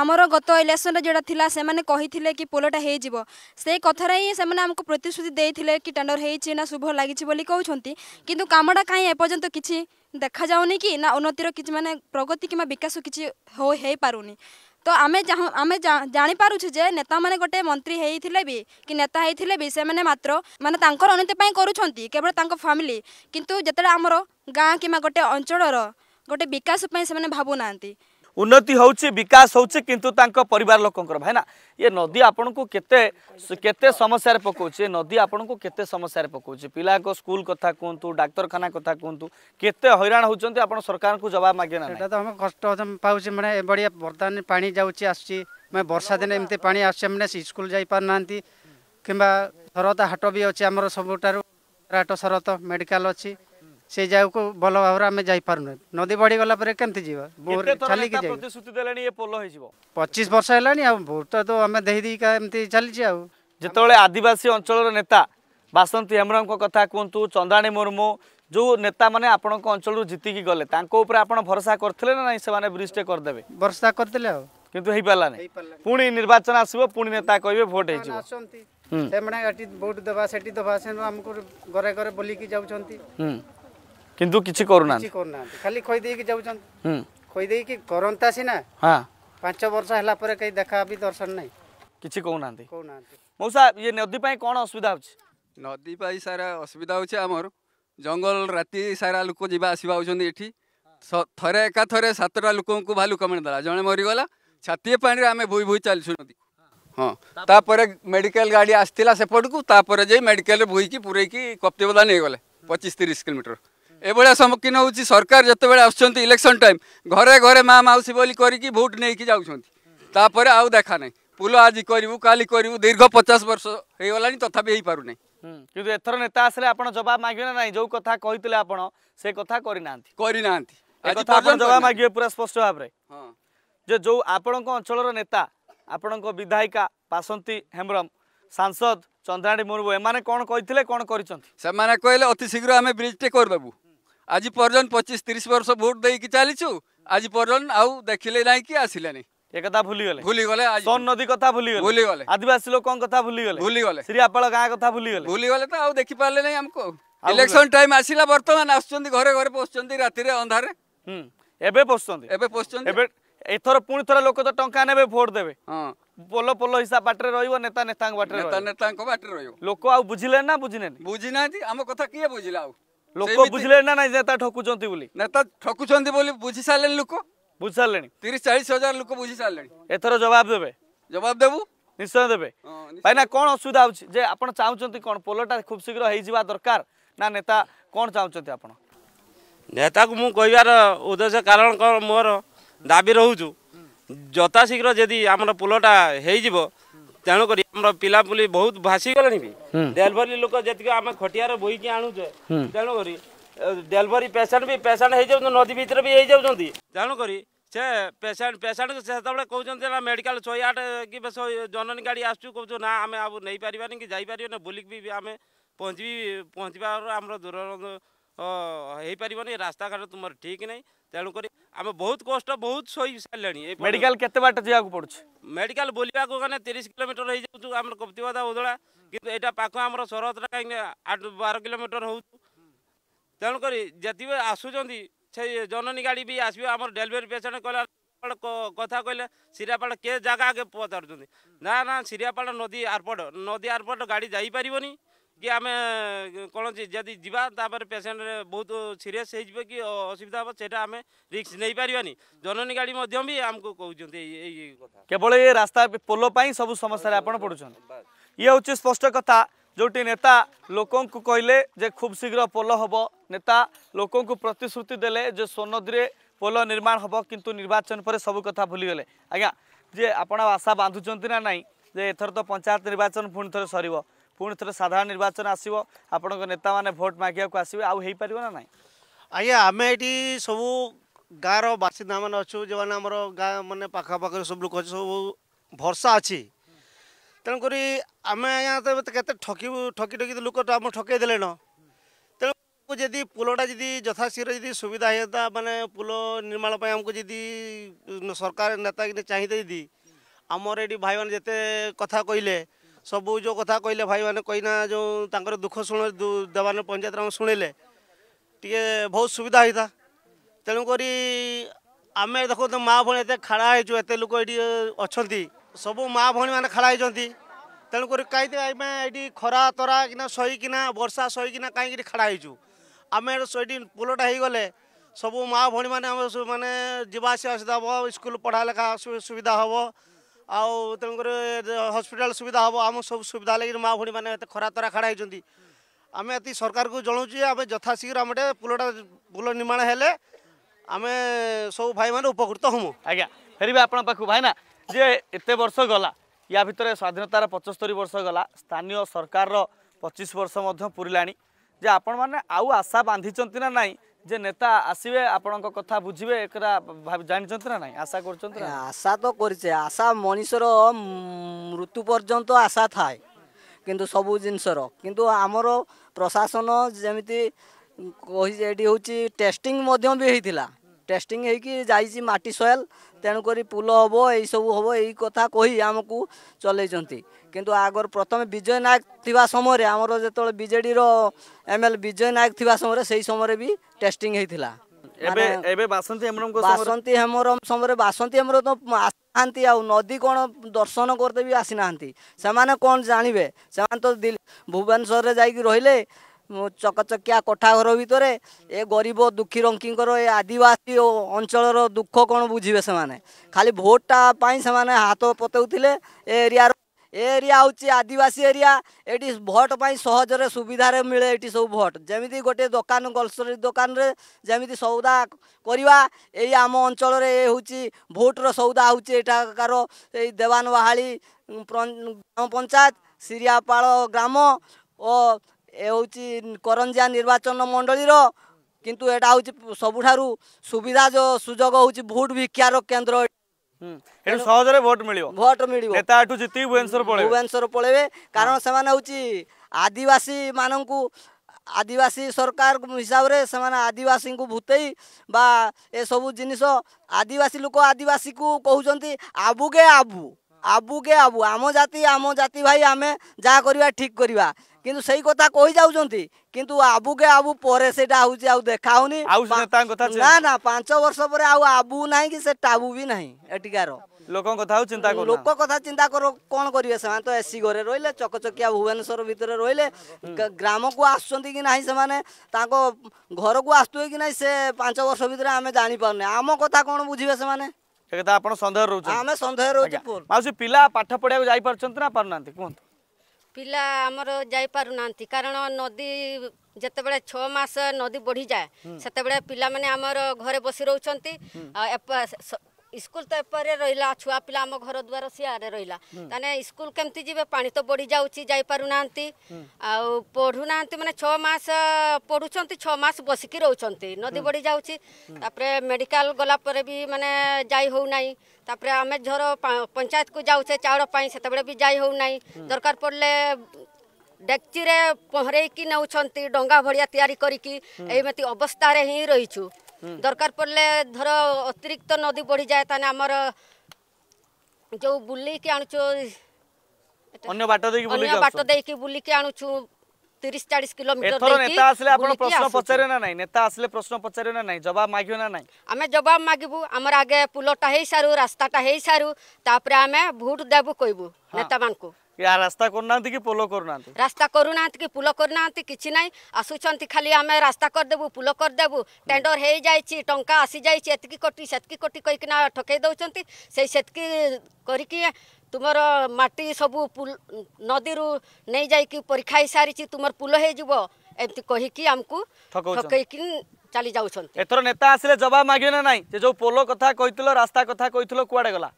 ଆମର ଗତ ଇଲେକ୍ସନରେ ଯେଉଁଟା ଥିଲା ସେମାନେ କହିଥିଲେ କି ପୋଲଟା ହେଇଯିବ ସେଇ କଥାରେ ହିଁ ସେମାନେ ଆମକୁ ପ୍ରତିଶ୍ରୁତି ଦେଇଥିଲେ କି ଟେଣ୍ଡର ହେଇଛି ନା ଶୁଭ ଲାଗିଛି ବୋଲି କହୁଛନ୍ତି କିନ୍ତୁ କାମଟା କାହିଁ ଏପର୍ଯ୍ୟନ୍ତ କିଛି ଦେଖାଯାଉନି କି ନା ଉନ୍ନତିର କିଛି ମାନେ ପ୍ରଗତି କିମ୍ବା ବିକାଶ କିଛି ହୋଇପାରୁନି ତ ଆମେ ଆମେ ଜାଣିପାରୁଛୁ ଯେ ନେତାମାନେ ଗୋଟେ ମନ୍ତ୍ରୀ ହେଇଥିଲେ ବି କି ନେତା ହେଇଥିଲେ ବି ସେମାନେ ମାତ୍ର ମାନେ ତାଙ୍କର ଉନ୍ନତି ପାଇଁ କରୁଛନ୍ତି କେବଳ ତାଙ୍କ ଫ୍ୟାମିଲି କିନ୍ତୁ ଯେତେବେଳେ ଆମର ଗାଁ କିମ୍ବା ଗୋଟେ ଅଞ୍ଚଳର ଗୋଟେ ବିକାଶ ପାଇଁ ସେମାନେ ଭାବୁନାହାନ୍ତି ଉନ୍ନତି ହେଉଛି ବିକାଶ ହେଉଛି କିନ୍ତୁ ତାଙ୍କ ପରିବାର ଲୋକଙ୍କର ଭାଇନା ଏ ନଦୀ ଆପଣଙ୍କୁ କେତେ କେତେ ସମସ୍ୟାରେ ପକାଉଛି ଏ ନଦୀ ଆପଣଙ୍କୁ କେତେ ସମସ୍ୟାରେ ପକାଉଛି ପିଲାଙ୍କ ସ୍କୁଲ କଥା କୁହନ୍ତୁ ଡାକ୍ତରଖାନା କଥା କୁହନ୍ତୁ କେତେ ହଇରାଣ ହେଉଛନ୍ତି ଆପଣ ସରକାରଙ୍କୁ ଜବାବ ମାଗିବେ ନା ଏଇଟା ତ ଆମେ କଷ୍ଟ ପାଉଛି ମାନେ ଏଭଳିଆ ବର୍ତ୍ତମାନ ପାଣି ଯାଉଛି ଆସୁଛି ମାନେ ବର୍ଷା ଦିନେ ଏମିତି ପାଣି ଆସୁଛି ମାନେ ସ୍କୁଲ ଯାଇପାରୁନାହାନ୍ତି କିମ୍ବା ସରତ ହାଟ ବି ଅଛି ଆମର ସବୁଠାରୁ ହାଟ ସରତ ମେଡ଼ିକାଲ ଅଛି से जगह को भल भाव में जापार ना नदी बढ़ी गला कमी पचीस वर्ष है बोर तो आम दे चलिए जिते आदिवासी अंचल नेता बासंती हेमराम कथा कहतु चंदाणी मुर्मू जो नेता मैंने आप अंचल जीतिकी गले आप भरोसा करते ना से ब्रिजटे करदे भरोसा करते किंतु पुणी निर्वाचन आसीबो पुणी नेता कहबे वोट हेजो से दबा सेटी दबा से हमकु गरे गरे बोली କିନ୍ତୁ କିଛି କରୁନାହାନ୍ତି କରୁନାହାନ୍ତି ଖାଲି ଖୋଇଦେଇକି ଯାଉଛନ୍ତି ଖୋଇଦେଇକି କରନ୍ତା ସିନା ହଁ ପାଞ୍ଚ ବର୍ଷ ହେଲା ପରେ କେହି ଦେଖା ବି ଦର୍ଶନ ନାହିଁ କିଛି କହୁନାହାନ୍ତି କହୁନାହାନ୍ତି ମଉସା ଇଏ ନଦୀ ପାଇଁ କ'ଣ ଅସୁବିଧା ହେଉଛି ନଦୀ ପାଇଁ ସାରା ଅସୁବିଧା ହେଉଛି ଆମର ଜଙ୍ଗଲ ରାତି ସାରା ଲୋକ ଯିବା ଆସିବା ହେଉଛନ୍ତି ଏଠି ଥରେ ଏକା ଥରେ ସାତଟା ଲୋକଙ୍କୁ ଭାଲୁ କମେଣ୍ଟ ଦେଲା ଜଣେ ମରିଗଲା ଛାତିଏ ପାଣିରେ ଆମେ ବୋହି ବୋହି ଚାଲିଛୁ ନଦୀକୁ ହଁ ତାପରେ ମେଡିକାଲ ଗାଡ଼ି ଆସିଥିଲା ସେପଟକୁ ତାପରେ ଯାଇ ମେଡିକାଲରେ ବୋହିକି ପୁରେଇକି କପ୍ତିବଦା ନେଇଗଲେ ପଚିଶ ତିରିଶ କିଲୋମିଟର এভাবে সম্মুখীন হচ্ছে সরকার যেতবে আসছেন ইলেকশন টাইম ঘরে ঘরে মা মাউসী বলি করি ভোট নেই যাচ্ছেন তাপরে আউ দেখা নাই পুল আজি করবু কালি করবু দীর্ঘ পচাশ বর্ষ হয়ে গলা তথাপি হয়ে পু না কিন্তু এথর নেতা আসলে আপনার জবাব মাগবে না নাই যে কথা কইলে আপনার সে কথা করে না করে না জবাব মাগবে পুরা স্পষ্ট ভাবে যে যে আপনার অঞ্চলের নেতা আপনার বিধায়িকা বাসন্তী হেমব্রম সাংসদ চন্দ্রাণী মুর্মু এমানে কোণ কে কোণ করছেন সে কহিলেন অতি শীঘ্র আমি ব্রিজটে করিদেবু আজ পর্যন্ত পঁচিশ তিরিশ বর্ষ ভোট দিয়ে চালিছু আজ পর্যন্ত আউ দেখলে নাই কি আসলে এ কথা ভুলি গলে ভুলি গলে সোন নদী কথা ভুলি গলে ভুলি গলে আদিবাসী লোক কথা ভুলি গলে ভুলি গলে শ্রীয়াপাল গাঁ কথা ভুলি গলে ভুলি গলে তো আউ দেখি পারলে নাই আমকো ইলেকশন টাইম আসিলা বর্তমান আসছেন ঘরে ঘরে পৌঁছছেন রাতিরে অন্ধারে হুম এবে পৌঁছছেন এবে পৌঁছছেন এবে এথর পুনি থরে লোক তো টঙ্কা নেবে ভোট দেবে হ্যাঁ পোল পোল হিসাব বাটরে রইব নেতা নেতাঙ্ক বাটরে নেতা নেতাঙ্ক বাটরে রইব লোক আউ বুঝিলে না বুঝিনে বুঝি নাহান্তি আম কথা কিয়ে বুঝিলা আউ লোক বুঝলে না নাই নেতা ঠকুଛନ୍ତି ବୋଲି নেতা ঠকুଛନ୍ତି ବୋଲି ବୁଝି ସାରିଲେଣି ଲୋକ ବୁଝି ସାରିଲେଣି ତିରିଶ ଚାଳିଶ ହଜାର ଲୋକ ବୁଝି ସାରିଲେଣି ଏଥର ଜବାବ ଦେବେ ଜବାବ ଦେବୁ ନିଶ୍ଚୟ ଦେବେ ଭାଇନା କ'ଣ ଅସୁବିଧା ହେଉଛି ଯେ ଆପଣ ଚାହୁଁଛନ୍ତି କ'ଣ ପୋଲଟା ଖୁବ୍ ଶୀଘ୍ର ହେଇଯିବା ଦରକାର ନା ନେତା କ'ଣ ଚାହୁଁଛନ୍ତି ଆପଣ ନେତାକୁ ମୁଁ କହିବାର ଉଦ୍ଦେଶ୍ୟ କାରଣ କ'ଣ ମୋର ଦାବି ରହୁଛୁ ଯଥାଶୀଘ୍ର ଯଦି ଆମର ପୋଲଟା ହେଇଯିବ তেমনি আমার পিলাপুলি বহুত ভাসি গলে ডেলিভারি লোক যেত আমি খটিয়ার বইকি আনুছে তেমনি ডেলিভারি পেসেন্ট বি পেসেন্ট হয়ে যাচ্ছেন নদী ভিতরে বি হয়ে যাচ্ছেন তেমনি সে পেসেন্ট পেসেন্ট সেতবে কৌন না মেডিকাল শহে আট কি জননী গাড়ি আসছু কৌছ না আমি আবু নেই পারিবানি কি যাই পারিবানি বুলিকি বি আমি পৌঁছিবি পৌঁছিবার আমার দূর হয়ে পারিবনি রাস্তাঘাট তোমার ঠিক নাই তেমনি আমি বহুত কষ্ট বহুত সই সারিলেনি মেডিকাল কেতে বাট যা পড়ছে মেডিকাল বুলিবাকু গেলে তিরিশ কিলোমিটর হয়ে যাচ্ছু আমার কপ্তিবাদা ওদলা কিন্তু এটা পাখ আমার সরহটা কিন্তু আট বারো কিলোমিটর হচ্ছু তেমকরি যেত আসুচার সেই জননী গাড়ি বি আসবে আমার ডেলিভারি পেসেন্ট কলে কথা কইলে সিরিয়াপাল কে জায়গা আগে পচারুচ্ছেন না না সিরিয়াপাল নদী আরপট নদী আরপট গাড়ি যাইপারি କି ଆମେ କ'ଣ ଯଦି ଯିବା ତାପରେ ପେସେଣ୍ଟ ବହୁତ ସିରିୟସ୍ ହେଇଯିବ କି ଅସୁବିଧା ହେବ ସେଇଟା ଆମେ ରିକ୍ସ ନେଇପାରିବାନି ଜନନୀ ଗାଡ଼ି ମଧ୍ୟ ବି ଆମକୁ କହୁଛନ୍ତି ଏଇ କଥା କେବଳ ଏ ରାସ୍ତା ପୋଲ ପାଇଁ ସବୁ ସମସ୍ୟାରେ ଆପଣ ପଡ଼ୁଛନ୍ତି ଇଏ ହେଉଛି ସ୍ପଷ୍ଟ କଥା ଯେଉଁଠି ନେତା ଲୋକଙ୍କୁ କହିଲେ ଯେ ଖୁବ୍ ଶୀଘ୍ର ପୋଲ ହେବ ନେତା ଲୋକଙ୍କୁ ପ୍ରତିଶ୍ରୁତି ଦେଲେ ଯେ ସୋନଦୀରେ ପୋଲ ନିର୍ମାଣ ହେବ କିନ୍ତୁ ନିର୍ବାଚନ ପରେ ସବୁ କଥା ଭୁଲିଗଲେ ଆଜ୍ଞା ଯେ ଆପଣ ଆଶା ବାନ୍ଧୁଛନ୍ତି ନା ନାହିଁ ଯେ ଏଥର ତ ପଞ୍ଚାୟତ ନିର୍ବାଚନ ପୁଣି ଥରେ ସରିବ ପୁଣି ଥରେ ସାଧାରଣ ନିର୍ବାଚନ ଆସିବ ଆପଣଙ୍କ ନେତାମାନେ ଭୋଟ୍ ମାଗିବାକୁ ଆସିବେ ଆଉ ହେଇପାରିବ ନା ନାହିଁ ଆଜ୍ଞା ଆମେ ଏଠି ସବୁ ଗାଁର ବାସିନ୍ଦାମାନେ ଅଛୁ ଯେଉଁମାନେ ଆମର ଗାଁ ମାନେ ପାଖାପାଖି ସବୁ ଲୋକ ଅଛୁ ସବୁ ଭରସା ଅଛି ତେଣୁକରି ଆମେ ଆଜ୍ଞା କେତେ ଠକିବୁ ଠକି ଠକି ଲୋକ ତ ଆମ ଠକେଇ ଦେଲେନ তেমন যদি পোলটা যদি যথাশীঘ্র যদি সুবিধা হইতা মানে পোল নির্মাণ পাই আমি যদি সরকার নেতা চাহিদা যদি আমার এটি ভাই মানে যেতে কথা কইলে ସବୁ ଯେଉଁ କଥା କହିଲେ ଭାଇମାନେ କହିନା ଯେଉଁ ତାଙ୍କର ଦୁଃଖ ଶୁଣ ଦେବାନ ପଞ୍ଚାୟତରେ ଆମେ ଶୁଣିଲେ ଟିକେ ବହୁତ ସୁବିଧା ହେଇଥା ତେଣୁକରି ଆମେ ଦେଖନ୍ତୁ ମା' ଭଉଣୀ ଏତେ ଖାଡ଼ା ହେଇଛୁ ଏତେ ଲୋକ ଏଠି ଅଛନ୍ତି ସବୁ ମା' ଭଉଣୀମାନେ ଖାଡ଼ା ହେଇଛନ୍ତି ତେଣୁକରି କାହିଁକି ଆମେ ଏଠି ଖରା ତରା କିନା ସହିକିନା ବର୍ଷା ସହିକିନା କାହିଁକି ଏଠି ଖାଡ଼ା ହେଇଛୁ ଆମେ ଏଠି ପୋଲଟା ହେଇଗଲେ ସବୁ ମା' ଭଉଣୀମାନେ ଆମେ ମାନେ ଯିବା ଆସିବା ସୁବିଧା ହେବ ସ୍କୁଲ ପଢ଼ା ଲେଖା ସୁବିଧା ହେବ ଆଉ ତେଣୁକରି ହସ୍ପିଟାଲ ସୁବିଧା ହେବ ଆମ ସବୁ ସୁବିଧା ଲାଗି ମା ଭଉଣୀମାନେ ଏତେ ଖରା ତରା ଖାଡ଼ା ହେଇଛନ୍ତି ଆମେ ଏତିକି ସରକାରକୁ ଜଣାଉଛୁ ଯେ ଆମେ ଯଥାଶୀଘ୍ର ଆମେ ଟିକେ ପୋଲଟା ପୋଲ ନିର୍ମାଣ ହେଲେ ଆମେ ସବୁ ଭାଇମାନେ ଉପକୃତ ହମୁ ଆଜ୍ଞା ଫେରିବା ଆପଣଙ୍କ ପାଖକୁ ଭାଇନା ଯେ ଏତେ ବର୍ଷ ଗଲା ୟା ଭିତରେ ସ୍ୱାଧୀନତାର ପଞ୍ଚସ୍ତରୀ ବର୍ଷ ଗଲା ସ୍ଥାନୀୟ ସରକାରର ପଚିଶ ବର୍ଷ ମଧ୍ୟ ପୁରିଲାଣି ଯେ ଆପଣମାନେ ଆଉ ଆଶା ବାନ୍ଧିଛନ୍ତି ନା ନାହିଁ যে নেতা আসবে আপনার কথা বুঝবে এটা জাঁচান না না আশা করছেন আশা তো করছে আশা মানুষের মৃত্যু পর্যন্ত আশা থাকে কিন্তু সবু জিনিসর কিন্তু আমার প্রশাসন যেমি এটি হচ্ছে টেস্টিং মধ্যে বি হয়েছিল টেস্টিং হয়েকি যাইছি মাটি সয়েল তেণুকরি পুল হব এইসবু হব এই কথা কই আমাকে চলাইছেন কিন্তু আগর প্রথমে বিজয় নায়ক থাকা সময় আমার যেত বিজেডির এমএল বিজয় নায়ক থাকা সময় সেই সময় বি টেস্টিং হয়েছিল বাসন্তী হেমরম সময় বাসন্তী হেমরম আসিনাহান্তি আউ নদী কোণ দর্শন করতে বি আসিনাহান্তি সেমানে কোণ জানিবে সেমানে তো ভুবনেশ্বরে যাইকি রহলে ଚକଚକିଆ କୋଠା ଘର ଭିତରେ ଏ ଗରିବ ଦୁଃଖୀ ରଙ୍କିଙ୍କର ଏ ଆଦିବାସୀ ଓ ଅଞ୍ଚଳର ଦୁଃଖ କ'ଣ ବୁଝିବେ ସେମାନେ ଖାଲି ଭୋଟଟା ପାଇଁ ସେମାନେ ହାତ ପତାଉଥିଲେ ଏ ଏରିଆର ଏ ଏରିଆ ହେଉଛି ଆଦିବାସୀ ଏରିଆ ଏଠି ଭୋଟ୍ ପାଇଁ ସହଜରେ ସୁବିଧାରେ ମିଳେ ଏଠି ସବୁ ଭୋଟ୍ ଯେମିତି ଗୋଟେ ଦୋକାନ ଗ୍ରୋସରୀ ଦୋକାନରେ ଯେମିତି ସଉଦା କରିବା ଏଇ ଆମ ଅଞ୍ଚଳରେ ଏ ହେଉଛି ଭୋଟ୍ର ସଉଦା ହେଉଛି ଏଠାକାର ଏଇ ଦେବାନ ବାହାଳି ଗ୍ରାମ ପଞ୍ଚାୟତ ସିରିଆପାଳ ଗ୍ରାମ ଓ ଏ ହେଉଛି କରଞ୍ଜିଆ ନିର୍ବାଚନ ମଣ୍ଡଳୀର କିନ୍ତୁ ଏଇଟା ହେଉଛି ସବୁଠାରୁ ସୁବିଧା ସୁଯୋଗ ହେଉଛି ଭୋଟ୍ ଭିକ୍ଷାର କେନ୍ଦ୍ର ସହଜରେ ଭୋଟ୍ ମିଳିବ ଭୋଟ୍ ମିଳିବ ଭୁବନେଶ୍ୱର ଭୁବନେଶ୍ୱର ପଳେଇବେ କାରଣ ସେମାନେ ହେଉଛି ଆଦିବାସୀମାନଙ୍କୁ ଆଦିବାସୀ ସରକାର ହିସାବରେ ସେମାନେ ଆଦିବାସୀଙ୍କୁ ଭୁତେଇ ବା ଏସବୁ ଜିନିଷ ଆଦିବାସୀ ଲୋକ ଆଦିବାସୀକୁ କହୁଛନ୍ତି ଆବୁଗେ ଆବୁ ଆବୁଗେ ଆବୁ ଆମ ଜାତି ଆମ ଜାତି ଭାଇ ଆମେ ଯାହା କରିବା ଠିକ୍ କରିବା କିନ୍ତୁ ସେଇ କଥା କହିଯାଉଛନ୍ତି କିନ୍ତୁ ଆବୁକେ ଆବୁ ପରେ ସେଇଟା ହଉଛି ଆଉ ଦେଖା ହଉନି ନା ନା ପାଞ୍ଚ ବର୍ଷ ପରେ ଆଉ ଆବୁ ନାହିଁ କି ସେ ଟାବୁ ବି ନାହିଁ ଏଠିକାର ଲୋକଙ୍କ କଥା ଆଉ ଚିନ୍ତା କରୁ ଲୋକ କଥା ଚିନ୍ତା କର କ'ଣ କରିବେ ସେମାନେ ତ ଏସି ଘରେ ରହିଲେ ଚକଚକିଆ ଭୁବନେଶ୍ୱର ଭିତରେ ରହିଲେ ଗ୍ରାମକୁ ଆସୁଛନ୍ତି କି ନାହିଁ ସେମାନେ ତାଙ୍କ ଘରକୁ ଆସୁଥିବେ କି ନାହିଁ ସେ ପାଞ୍ଚ ବର୍ଷ ଭିତରେ ଆମେ ଜାଣିପାରୁନେ ଆମ କଥା କ'ଣ ବୁଝିବେ ସେମାନେ ଏ କଥା ଆପଣ ସନ୍ଦେହ ରହୁଛନ୍ତି ଆମେ ସନ୍ଦେହ ରହୁଛୁ ମାଉସୀ ପିଲା ପାଠ ପଢ଼ିବାକୁ ଯାଇପାରୁଛନ୍ତି ନା ପାରୁନାହାନ୍ତି କୁହନ୍ତୁ ପିଲା ଆମର ଯାଇପାରୁନାହାନ୍ତି କାରଣ ନଦୀ ଯେତେବେଳେ ଛଅ ମାସ ନଦୀ ବଢ଼ିଯାଏ ସେତେବେଳେ ପିଲାମାନେ ଆମର ଘରେ ବସି ରହୁଛନ୍ତି स्कूल तो एपरे रहा छुआ पिला आम घर द्वार सियारे रहा ताने स्कूल केमती जीवे पानी तो बढ़ी जाऊँगी जापार ना पढ़ू मैंने छस पढ़ुं छस बसिक रोच नदी बढ़ी जाऊँगी मेडिकल गलापर भी मानने जाई तापर आम झर पंचायत को जाऊे चाउल से भी जाई ना दरकार पड़े डेक्ची पहरे कि नौ डा भाया या करके अवस्था रही छु দরকার পড়লে ধর অতিরিক্ত নদী বড়ি যায় তাহলে আমার যে বুলিকি আনুছু অন্য বাট দেখি বুলিকি বাট দেখি বুলিকি আনুছু 30 40 কিলোমিটার এথর নেতা আসলে আপন প্রশ্ন পচারে না নাই নেতা আসলে প্রশ্ন পচারে না নাই জবাব মাগিও না নাই আমি জবাব মাগিবু আমার আগে পুলটা হেই সারু রাস্তাটা হেই সারু তারপরে আমি ভোট দেবু কইবু নেতা মানকো या रास्ता करूनांती पोल करूनांती रास्ता करूनांती पुल करूनांती किछि नै आसुछंती खाली आमे रास्ता कर देबु पुल कर देबु टेंडर हेई जाईछि टंका आसी जाईछि एतकी कोटी सेतकी कोटी कहिकना ठकेई दउछंती सेई सेतकी करिकि ତୁମର ମାଟି ସବୁ ନଦୀରୁ ନେଇଯାଇକି ପରୀକ୍ଷା ହେଇସାରିଛି ତୁମର ପୁଲ ହେଇଯିବ ଏମିତି କହିକି ଆମକୁ ଠକେଇକି ଚାଲି ଯାଉଛନ୍ତି ଏଥର ନେତା ଆସିଲେ ଜବାବ ମାଗିବେ ନା ନାହିଁ ସେ ଯୋଉ ପୋଲ କଥା କହିଥିଲ ରାସ୍ତା କଥା କହିଥିଲ କୁଆଡେ ଗଲା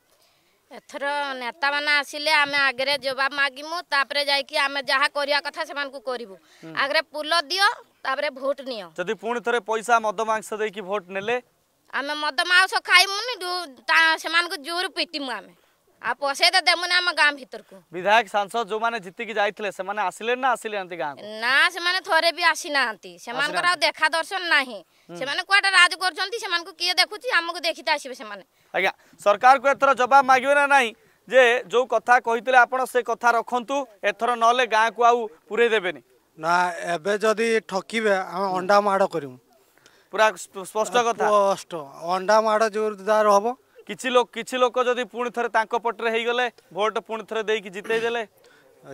ଏଥର ନେତାମାନେ ଆସିଲେ ଆମେ ଆଗରେ ଜବାବ ମାଗିମୁ ତାପରେ ଯାଇକି ଆମେ ଯାହା କରିବା କଥା ସେମାନଙ୍କୁ କରିବୁ ଆଗରେ ପୁଲ ଦିଅ ତାପରେ ଭୋଟ ନିଅ ଯଦି ପୁଣି ଥରେ ପଇସା ମଦ ମାଂସ ଦେଇକି ଭୋଟ ନେଲେ ଆମେ ମଦ ମାଂସ ଖାଇମୁନି ସେମାନଙ୍କୁ ଜୋର ପିଟିମୁ ଆମେ ଆଉ ପସେଇ ତ ଦେମୁନି ଆମ ଗାଁ ଭିତରକୁ ବିଧାୟକ ସାଂସଦ ଯୋଉମାନେ ଜିତିକି ଯାଇଥିଲେ ସେମାନେ ଆସିଲେ ନା ଆସିଲେନି ଗାଁକୁ ନା ସେମାନେ ଥରେ ବି ଆସିନାହାନ୍ତି ସେମାନଙ୍କର ଆଉ ଦେଖା ଦର୍ଶନ ନାହିଁ ସେମାନେ କୁଆଡ଼େ ରାଜ କରୁଛନ୍ତି ସେମାନଙ୍କୁ କିଏ ଦେଖୁଛି ଆମକୁ ଦେଖିତେ ଆସିବେ ସେମାନେ ଆଜ୍ଞା ସରକାରକୁ ଏଥର ଜବାବ ମାଗିବେ ନା ନାହିଁ ଯେ ଯୋଉ କଥା କହିଥିଲେ ଆପଣ ସେ କଥା ରଖନ୍ତୁ ଏଥର ନହେଲେ ଗାଁକୁ ଆଉ ପୁରେଇ ଦେବେନି ନା ଏବେ ଯଦି ଠକିବେ ଆମେ ଅଣ୍ଡା ମାଡ଼ କରିବୁ ପୁରା ସ୍ପଷ୍ଟ କଥା ସ୍ପଷ୍ଟ ଅଣ୍ଡା ମାଡ଼ ଜୋରଦାର ହବ किसी लोक किसी लोक जब पुणी थे पटे हो गले भोट पुणी थे जितेदे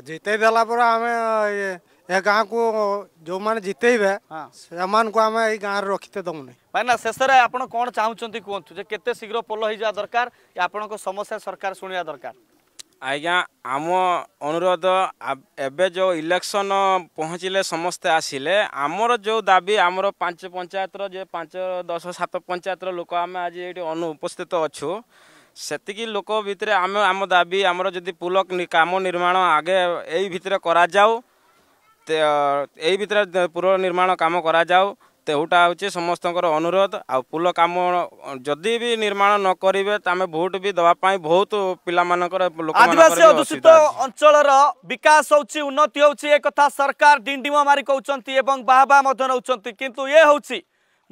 जितेदेला आम गाँ को जो मैंने जितेबे हाँ से आम गाँव रखते दमुन भाई शेष में आप कौन चाहूँ कहतु जो के पोल हो जा दरकार आपण समस्या सरकार शुणा दरकार ଆଜ୍ଞା ଆମ ଅନୁରୋଧ ଏବେ ଯେଉଁ ଇଲେକ୍ସନ୍ ପହଞ୍ଚିଲେ ସମସ୍ତେ ଆସିଲେ ଆମର ଯେଉଁ ଦାବି ଆମର ପାଞ୍ଚ ପଞ୍ଚାୟତର ଯେ ପାଞ୍ଚ ଦଶ ସାତ ପଞ୍ଚାୟତର ଲୋକ ଆମେ ଆଜି ଏଇଠି ଅନୁପସ୍ଥିତ ଅଛୁ ସେତିକି ଲୋକ ଭିତରେ ଆମେ ଆମ ଦାବି ଆମର ଯଦି ପୁଲ କାମ ନିର୍ମାଣ ଆଗେ ଏଇ ଭିତରେ କରାଯାଉ ଏଇ ଭିତରେ ପୁଲ ନିର୍ମାଣ କାମ କରାଯାଉ ତେହୁଟା ହେଉଛି ସମସ୍ତଙ୍କର ଅନୁରୋଧ ଆଉ ପୁଲ କାମ ଯଦି ବି ନିର୍ମାଣ ନ କରିବେ ତ ଆମେ ଭୋଟ ବି ଦେବା ପାଇଁ ବହୁତ ପିଲାମାନଙ୍କର ଆଦିବାସୀ ଅଧୁଷିତ ଅଞ୍ଚଳର ବିକାଶ ହେଉଛି ଉନ୍ନତି ହେଉଛି ଏ କଥା ସରକାର ଡିଣ୍ଡିମ ମାରି କହୁଛନ୍ତି ଏବଂ ବାହାବା ମଧ୍ୟ ନେଉଛନ୍ତି କିନ୍ତୁ ଏ ହେଉଛି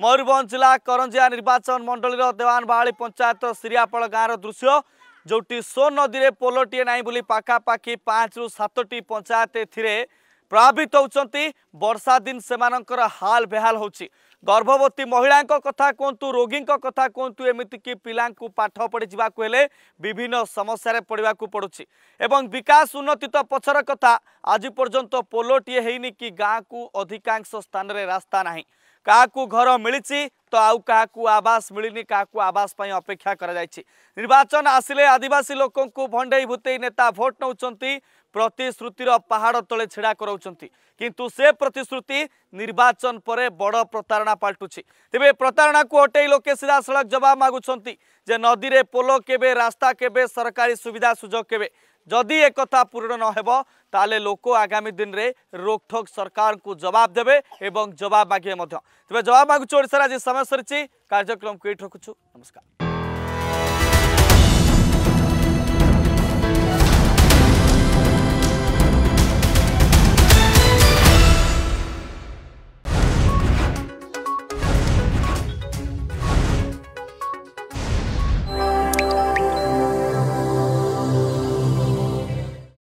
ମୟୂରଭଞ୍ଜ ଜିଲ୍ଲା କରଞ୍ଜିଆ ନିର୍ବାଚନ ମଣ୍ଡଳୀର ଦେୱାନ ବାହାଳି ପଞ୍ଚାୟତ ସିରିଆପଳ ଗାଁର ଦୃଶ୍ୟ ଯେଉଁଠି ସୋନ ନଦୀରେ ପୋଲଟିଏ ନାହିଁ ବୋଲି ପାଖାପାଖି ପାଞ୍ଚରୁ ସାତଟି ପଞ୍ଚାୟତ ଏଥିରେ ପ୍ରଭାବିତ ହେଉଛନ୍ତି ବର୍ଷା ଦିନ ସେମାନଙ୍କର ହାଲ ବେହାଲ ହେଉଛି ଗର୍ଭବତୀ ମହିଳାଙ୍କ କଥା କୁହନ୍ତୁ ରୋଗୀଙ୍କ କଥା କୁହନ୍ତୁ ଏମିତିକି ପିଲାଙ୍କୁ ପାଠ ପଢ଼ିଯିବାକୁ ହେଲେ ବିଭିନ୍ନ ସମସ୍ୟାରେ ପଡ଼ିବାକୁ ପଡ଼ୁଛି ଏବଂ ବିକାଶ ଉନ୍ନତି ତ ପଛର କଥା ଆଜି ପର୍ଯ୍ୟନ୍ତ ପୋଲଟିଏ ହେଇନି କି ଗାଁକୁ ଅଧିକାଂଶ ସ୍ଥାନରେ ରାସ୍ତା ନାହିଁ କାହାକୁ ଘର ମିଳିଛି ତ ଆଉ କାହାକୁ ଆବାସ ମିଳିନି କାହାକୁ ଆବାସ ପାଇଁ ଅପେକ୍ଷା କରାଯାଇଛି ନିର୍ବାଚନ ଆସିଲେ ଆଦିବାସୀ ଲୋକଙ୍କୁ ଭଣ୍ଡେଇ ଭୁତେଇ ନେତା ଭୋଟ୍ ନେଉଛନ୍ତି प्रतिश्रुतिर पहाड़ पाहाड तडा से प्रतिश्रुति निर्वाचन परे बड प्रतारणा पाल्टु तेबेर प्रतारणा को अटै लोके सड़क जवाब मगुन चाहिँ नदीले पोल रास्ता के सरकारी सुविधा सुजोग जदि पूर्ण न पूरण ताले तोक आगामी दिन रे रोकठोक सरकार को जवाब एवं जवाब जवाब मगे तगुरा आज समय सरिछु कार्यक्रमको एउटा रकुछु नमस्कार